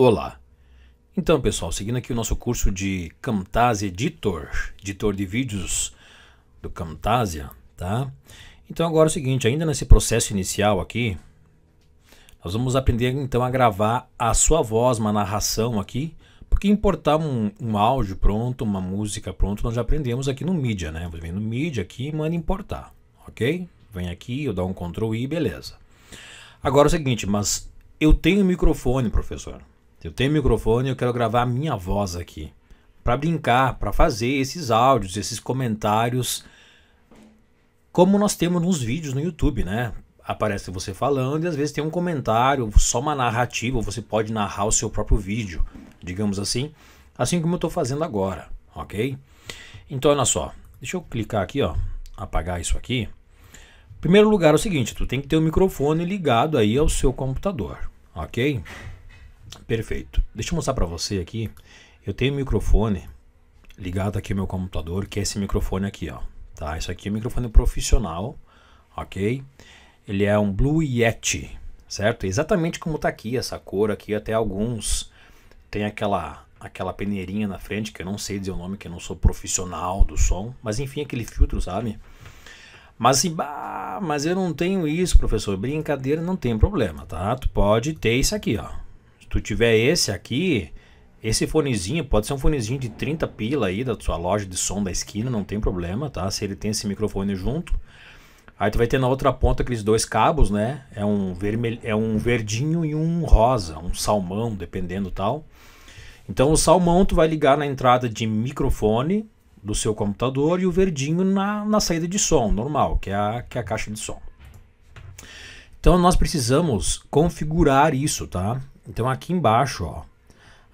Olá! Então, pessoal, seguindo aqui o nosso curso de Camtasia Editor, editor de vídeos do Camtasia, tá? Então, agora é o seguinte, ainda nesse processo inicial aqui, nós vamos aprender então a gravar a sua voz, uma narração aqui, porque importar um, um áudio pronto, uma música pronto, nós já aprendemos aqui no Media, né? Você vem no Media aqui e manda importar, ok? Vem aqui, eu dou um Ctrl I, beleza. Agora é o seguinte, mas eu tenho um microfone, professor. Eu tenho microfone e eu quero gravar a minha voz aqui. Para brincar, para fazer esses áudios, esses comentários. Como nós temos nos vídeos no YouTube, né? Aparece você falando e às vezes tem um comentário, só uma narrativa, você pode narrar o seu próprio vídeo, digamos assim. Assim como eu estou fazendo agora, ok? Então olha só, deixa eu clicar aqui, ó, apagar isso aqui. Primeiro lugar é o seguinte, tu tem que ter o microfone ligado aí ao seu computador, ok? Perfeito. Deixa eu mostrar para você aqui. Eu tenho um microfone ligado aqui ao meu computador, que é esse microfone aqui, ó. Tá? Isso aqui é um microfone profissional, ok? Ele é um Blue Yeti, certo? Exatamente como tá aqui, essa cor aqui, até alguns tem aquela aquela peneirinha na frente, que eu não sei dizer o nome, que eu não sou profissional do som, mas enfim, aquele filtro, sabe? Mas assim, bah, mas eu não tenho isso, professor. Brincadeira, não tem problema, tá? Tu pode ter isso aqui, ó tu tiver esse aqui, esse fonezinho, pode ser um fonezinho de 30 pila aí da sua loja de som da esquina, não tem problema, tá? Se ele tem esse microfone junto. Aí tu vai ter na outra ponta aqueles dois cabos, né? É um vermelho, é um verdinho e um rosa, um salmão, dependendo tal. Então o salmão tu vai ligar na entrada de microfone do seu computador e o verdinho na, na saída de som, normal, que é, a, que é a caixa de som. Então nós precisamos configurar isso, tá? Então aqui embaixo, ó,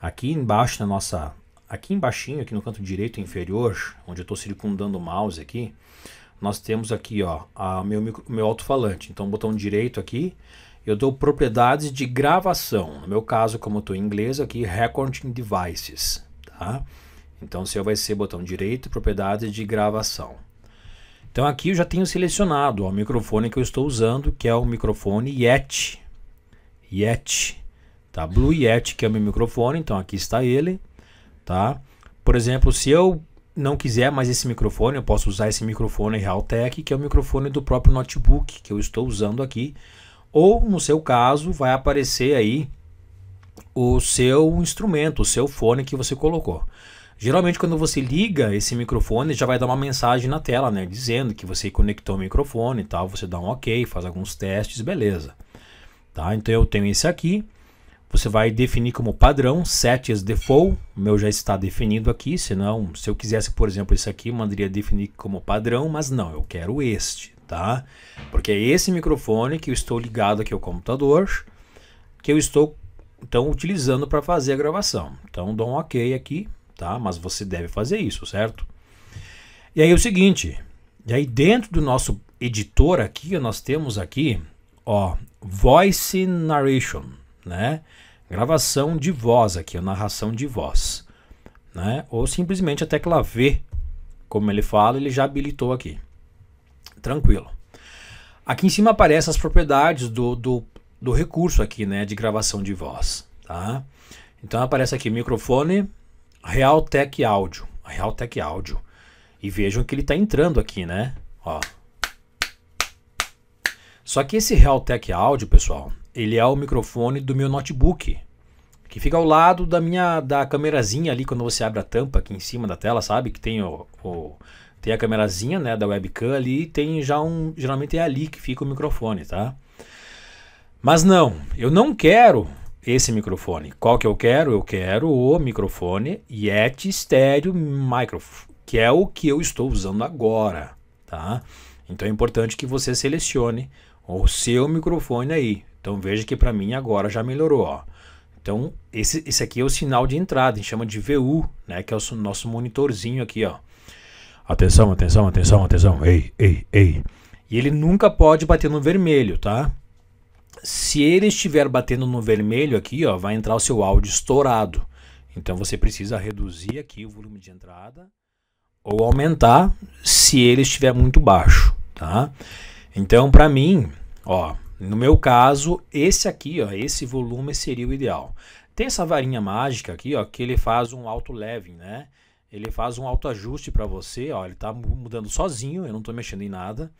aqui embaixo na nossa, aqui embaixinho, aqui no canto direito inferior, onde eu estou circundando o mouse aqui, nós temos aqui, ó, a meu micro, meu alto-falante. Então botão direito aqui, eu dou propriedades de gravação. No meu caso, como eu estou em inglês aqui, recording devices, tá? Então o seu vai ser botão direito, propriedades de gravação. Então aqui eu já tenho selecionado ó, o microfone que eu estou usando, que é o microfone Yeti. Yeti Tá? Blue Yeti, que é o meu microfone, então aqui está ele, tá? Por exemplo, se eu não quiser mais esse microfone, eu posso usar esse microfone Realtek, que é o microfone do próprio notebook que eu estou usando aqui. Ou, no seu caso, vai aparecer aí o seu instrumento, o seu fone que você colocou. Geralmente, quando você liga esse microfone, já vai dar uma mensagem na tela, né? Dizendo que você conectou o microfone e tal. Você dá um OK, faz alguns testes, beleza. Tá? Então, eu tenho esse aqui. Você vai definir como padrão set as default. O meu já está definido aqui, senão se eu quisesse, por exemplo, isso aqui, eu mandaria definir como padrão, mas não, eu quero este, tá? Porque é esse microfone que eu estou ligado aqui ao computador, que eu estou então utilizando para fazer a gravação. Então dou um OK aqui, tá? Mas você deve fazer isso, certo? E aí é o seguinte, e aí dentro do nosso editor aqui, nós temos aqui, ó, voice narration né? Gravação de voz aqui, a narração de voz, né? Ou simplesmente a tecla V, como ele fala, ele já habilitou aqui. Tranquilo. Aqui em cima aparecem as propriedades do, do, do recurso aqui, né? De gravação de voz, tá? Então aparece aqui microfone Realtek Áudio, Realtek Áudio. E vejam que ele está entrando aqui, né? Ó, só que esse Realtek áudio, pessoal, ele é o microfone do meu notebook, que fica ao lado da minha da câmerazinha ali quando você abre a tampa aqui em cima da tela, sabe? Que tem o, o tem a câmerazinha, né, da webcam ali, e tem já um, geralmente é ali que fica o microfone, tá? Mas não, eu não quero esse microfone. Qual que eu quero? Eu quero o microfone Yeti Stereo Micro, que é o que eu estou usando agora, tá? Então é importante que você selecione o seu microfone aí. Então veja que para mim agora já melhorou. Ó. Então esse, esse aqui é o sinal de entrada, a gente chama de VU, né, que é o nosso monitorzinho aqui. Ó. Atenção, atenção, atenção, atenção. Ei, ei, ei. E ele nunca pode bater no vermelho, tá? Se ele estiver batendo no vermelho aqui, ó, vai entrar o seu áudio estourado. Então você precisa reduzir aqui o volume de entrada ou aumentar se ele estiver muito baixo, tá? Então para mim, ó, no meu caso, esse aqui, ó, esse volume seria o ideal. Tem essa varinha mágica aqui, ó, que ele faz um auto leve, né? Ele faz um auto ajuste para você, ó, ele tá mudando sozinho, eu não estou mexendo em nada.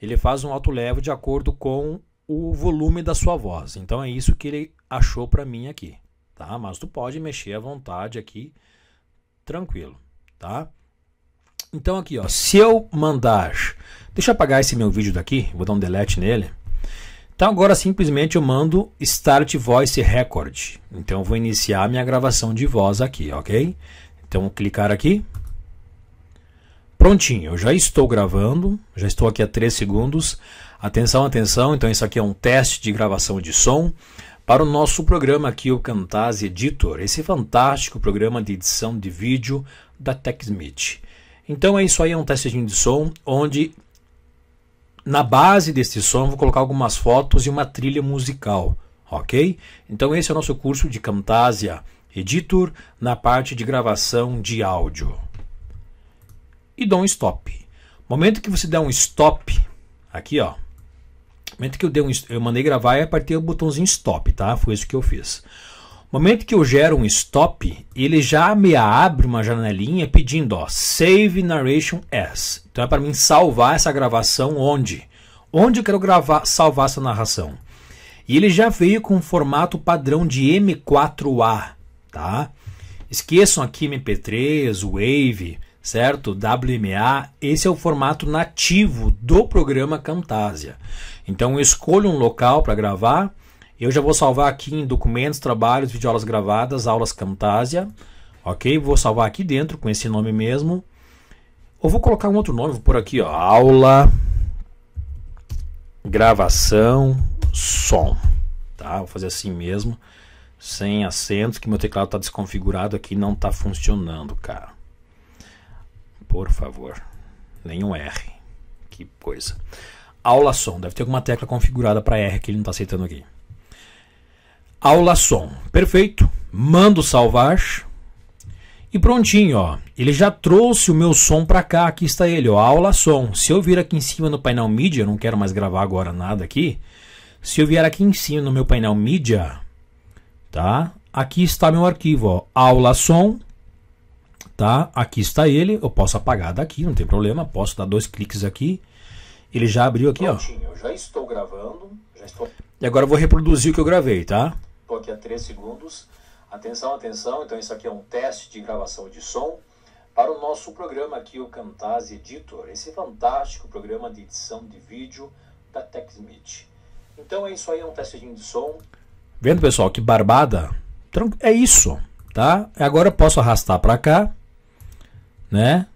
Ele faz um auto leve de acordo com o volume da sua voz. Então é isso que ele achou para mim aqui, tá? Mas tu pode mexer à vontade aqui, tranquilo, tá? Então aqui, ó, se eu mandar, deixa eu apagar esse meu vídeo daqui, vou dar um delete nele. Então agora simplesmente eu mando Start Voice Record. Então eu vou iniciar minha gravação de voz aqui, ok? Então clicar aqui. Prontinho, eu já estou gravando, já estou aqui há 3 segundos. Atenção, atenção, então isso aqui é um teste de gravação de som para o nosso programa aqui, o Cantaz Editor, esse fantástico programa de edição de vídeo da TechSmith. Então é isso aí, é um testezinho de som, onde na base deste som, vou colocar algumas fotos e uma trilha musical, ok? Então esse é o nosso curso de Camtasia Editor na parte de gravação de áudio. E dou um stop. Momento que você dá um stop, aqui ó, momento que eu, dei um, eu mandei gravar é apertei o botãozinho stop, tá? Foi isso que eu fiz momento que eu gero um stop, ele já me abre uma janelinha pedindo ó, Save Narration As. Então é para mim salvar essa gravação onde? Onde eu quero gravar, salvar essa narração. E ele já veio com um formato padrão de M4A, tá? Esqueçam aqui MP3, Wave, certo? WMA, esse é o formato nativo do programa Camtasia. Então eu escolho um local para gravar, eu já vou salvar aqui em documentos, trabalhos, videoaulas gravadas, aulas Camtasia. Ok? Vou salvar aqui dentro com esse nome mesmo. Ou vou colocar um outro nome, vou por aqui, ó, aula, gravação, som. Tá? Vou fazer assim mesmo, sem acentos, que meu teclado está desconfigurado aqui, não está funcionando, cara. Por favor, nenhum R. Que coisa. Aula som, deve ter alguma tecla configurada para R que ele não está aceitando aqui aula som. Perfeito. Mando salvar. E prontinho, ó. Ele já trouxe o meu som para cá. Aqui está ele, ó. Aula som. Se eu vir aqui em cima no painel mídia, eu não quero mais gravar agora nada aqui. Se eu vier aqui em cima no meu painel mídia, tá? Aqui está meu arquivo, ó. Aula som. Tá? Aqui está ele. Eu posso apagar daqui, não tem problema. Posso dar dois cliques aqui. Ele já abriu aqui, prontinho, ó. já estou gravando. Já estou... E agora eu vou reproduzir o que eu gravei, tá? Estou aqui há 3 segundos. Atenção, atenção. Então, isso aqui é um teste de gravação de som para o nosso programa aqui, o Cantaz Editor. Esse fantástico programa de edição de vídeo da TechSmith. Então, é isso aí, é um teste de som. Vendo, pessoal, que barbada. É isso, tá? Agora eu posso arrastar para cá, né?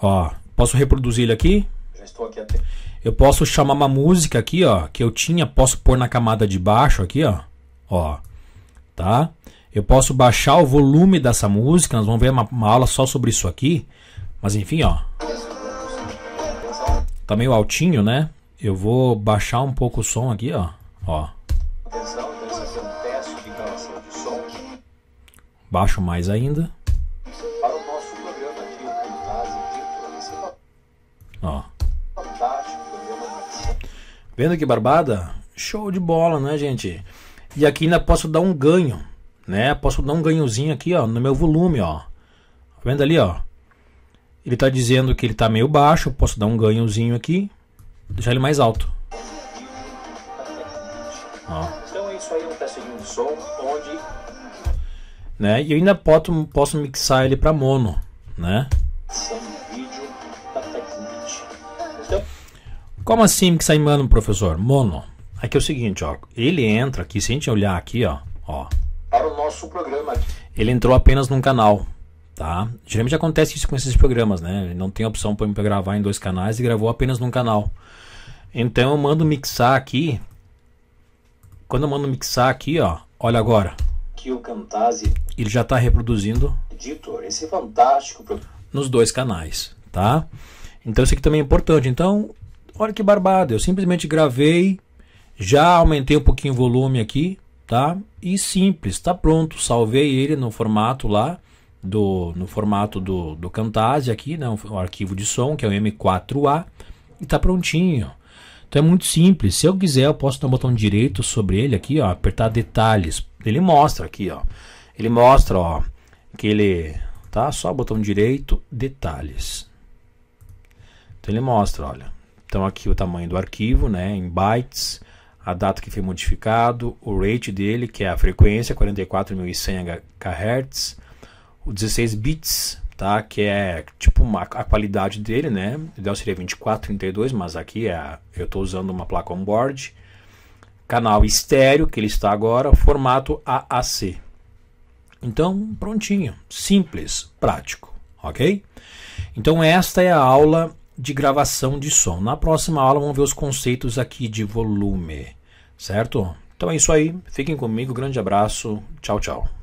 Ó, posso reproduzir ele aqui. Já estou aqui até... Eu posso chamar uma música aqui, ó, que eu tinha, posso pôr na camada de baixo aqui, ó ó, tá? Eu posso baixar o volume dessa música, nós vamos ver uma, uma aula só sobre isso aqui, mas enfim, ó. Tá meio altinho, né? Eu vou baixar um pouco o som aqui, ó. Ó. Baixo mais ainda. Ó. Vendo que barbada? Show de bola, né, gente? E aqui ainda posso dar um ganho, né? Posso dar um ganhozinho aqui, ó, no meu volume, ó. Tá vendo ali, ó? Ele está dizendo que ele está meio baixo, posso dar um ganhozinho aqui, deixar ele mais alto. Ó. Então é isso aí, eu teste um som onde... Né? E eu ainda posso, posso mixar ele para mono, né? Então, Como assim mixar em mono, professor? Mono. É que é o seguinte, ó. Ele entra aqui, se a gente olhar aqui, ó, ó. Para o nosso programa. Ele entrou apenas num canal, tá? Geralmente acontece isso com esses programas, né? Ele não tem opção para gravar em dois canais e gravou apenas num canal. Então eu mando mixar aqui. Quando eu mando mixar aqui, ó, olha agora. Que o Cantase. Ele já está reproduzindo. Editor, esse é fantástico. Nos dois canais, tá? Então isso aqui também é importante. Então, olha que barbado, Eu simplesmente gravei já aumentei um pouquinho o volume aqui, tá? E simples, tá pronto. Salvei ele no formato lá, do, no formato do, do Camtasia aqui, né? O arquivo de som, que é o M4A, e tá prontinho. Então é muito simples. Se eu quiser, eu posso dar um botão direito sobre ele aqui, ó, apertar detalhes. Ele mostra aqui, ó. Ele mostra, ó, que ele tá só botão direito, detalhes. Então ele mostra, olha. Então aqui o tamanho do arquivo, né, em bytes a data que foi modificado, o rate dele, que é a frequência, 44.100 kHz, o 16 bits, tá? Que é tipo uma, a qualidade dele, né? O ideal seria 2432, mas aqui é, eu estou usando uma placa onboard. Canal estéreo, que ele está agora, formato AAC. Então, prontinho, simples, prático, ok? Então, esta é a aula de gravação de som. Na próxima aula, vamos ver os conceitos aqui de volume. Certo? Então é isso aí. Fiquem comigo. Grande abraço. Tchau, tchau.